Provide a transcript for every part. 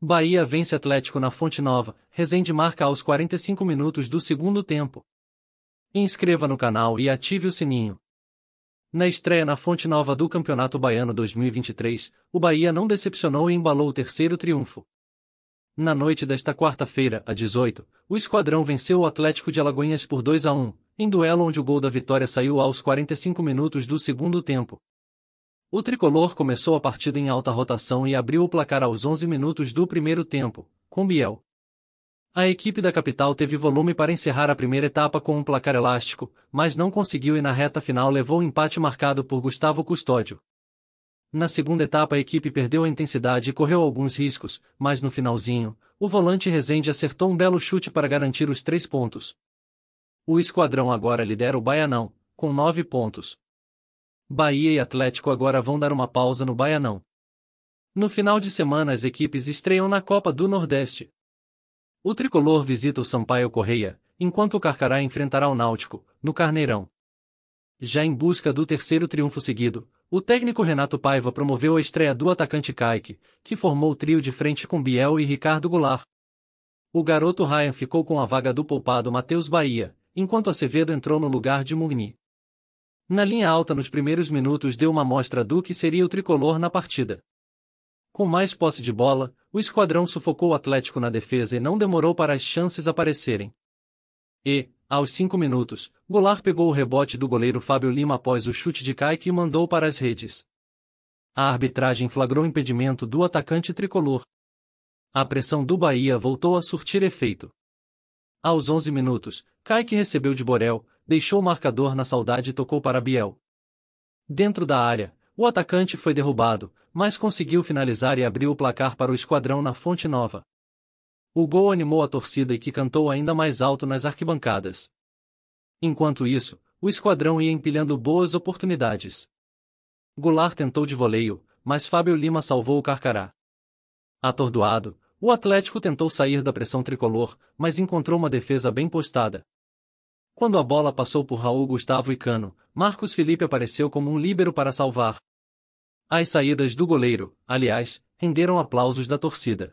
Bahia vence Atlético na Fonte Nova, Rezende marca aos 45 minutos do segundo tempo. Inscreva no canal e ative o sininho. Na estreia na Fonte Nova do Campeonato Baiano 2023, o Bahia não decepcionou e embalou o terceiro triunfo. Na noite desta quarta-feira, a 18, o esquadrão venceu o Atlético de Alagoinhas por 2 a 1, em duelo onde o gol da vitória saiu aos 45 minutos do segundo tempo. O tricolor começou a partida em alta rotação e abriu o placar aos 11 minutos do primeiro tempo, com Biel. A equipe da capital teve volume para encerrar a primeira etapa com um placar elástico, mas não conseguiu e na reta final levou o empate marcado por Gustavo Custódio. Na segunda etapa a equipe perdeu a intensidade e correu alguns riscos, mas no finalzinho, o volante Rezende acertou um belo chute para garantir os três pontos. O esquadrão agora lidera o Baianão, com nove pontos. Bahia e Atlético agora vão dar uma pausa no Baianão. No final de semana as equipes estreiam na Copa do Nordeste. O tricolor visita o Sampaio Correia, enquanto o Carcará enfrentará o Náutico, no Carneirão. Já em busca do terceiro triunfo seguido, o técnico Renato Paiva promoveu a estreia do atacante Kaique, que formou o trio de frente com Biel e Ricardo Goulart. O garoto Ryan ficou com a vaga do poupado Matheus Bahia, enquanto Acevedo entrou no lugar de Mugni. Na linha alta nos primeiros minutos deu uma amostra do que seria o tricolor na partida. Com mais posse de bola, o esquadrão sufocou o Atlético na defesa e não demorou para as chances aparecerem. E, aos cinco minutos, Goulart pegou o rebote do goleiro Fábio Lima após o chute de Kaique e mandou para as redes. A arbitragem flagrou impedimento do atacante tricolor. A pressão do Bahia voltou a surtir efeito. Aos 11 minutos, Kaique recebeu de Borel, deixou o marcador na saudade e tocou para Biel. Dentro da área, o atacante foi derrubado, mas conseguiu finalizar e abriu o placar para o esquadrão na Fonte Nova. O gol animou a torcida e que cantou ainda mais alto nas arquibancadas. Enquanto isso, o esquadrão ia empilhando boas oportunidades. Goulart tentou de voleio, mas Fábio Lima salvou o Carcará. Atordoado, o Atlético tentou sair da pressão tricolor, mas encontrou uma defesa bem postada. Quando a bola passou por Raul Gustavo e Cano, Marcos Felipe apareceu como um líbero para salvar. As saídas do goleiro, aliás, renderam aplausos da torcida.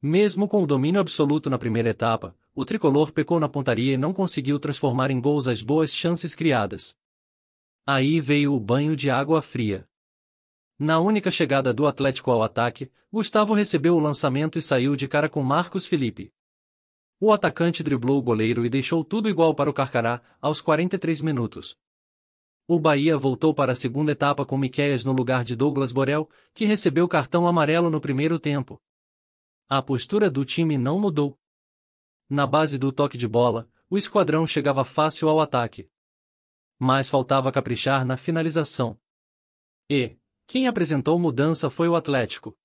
Mesmo com o domínio absoluto na primeira etapa, o tricolor pecou na pontaria e não conseguiu transformar em gols as boas chances criadas. Aí veio o banho de água fria. Na única chegada do Atlético ao ataque, Gustavo recebeu o lançamento e saiu de cara com Marcos Felipe. O atacante driblou o goleiro e deixou tudo igual para o Carcará, aos 43 minutos. O Bahia voltou para a segunda etapa com Miquéias no lugar de Douglas Borel, que recebeu cartão amarelo no primeiro tempo. A postura do time não mudou. Na base do toque de bola, o esquadrão chegava fácil ao ataque. Mas faltava caprichar na finalização. E, quem apresentou mudança foi o Atlético.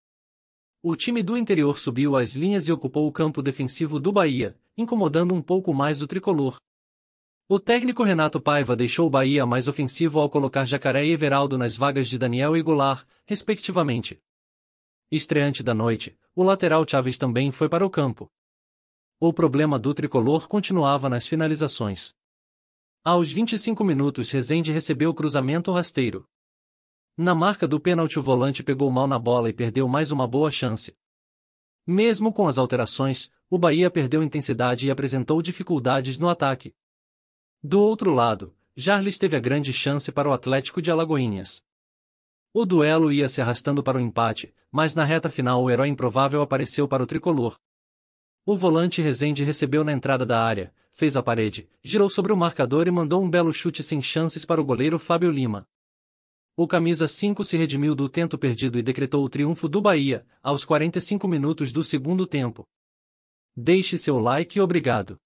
O time do interior subiu as linhas e ocupou o campo defensivo do Bahia, incomodando um pouco mais o tricolor. O técnico Renato Paiva deixou o Bahia mais ofensivo ao colocar Jacaré e Everaldo nas vagas de Daniel e Goulart, respectivamente. Estreante da noite, o lateral Chaves também foi para o campo. O problema do tricolor continuava nas finalizações. Aos 25 minutos, Rezende recebeu o cruzamento rasteiro. Na marca do pênalti o volante pegou mal na bola e perdeu mais uma boa chance. Mesmo com as alterações, o Bahia perdeu intensidade e apresentou dificuldades no ataque. Do outro lado, Jarles teve a grande chance para o Atlético de Alagoinhas. O duelo ia se arrastando para o empate, mas na reta final o herói improvável apareceu para o tricolor. O volante Rezende recebeu na entrada da área, fez a parede, girou sobre o marcador e mandou um belo chute sem chances para o goleiro Fábio Lima. O camisa 5 se redimiu do tento perdido e decretou o triunfo do Bahia, aos 45 minutos do segundo tempo. Deixe seu like e obrigado.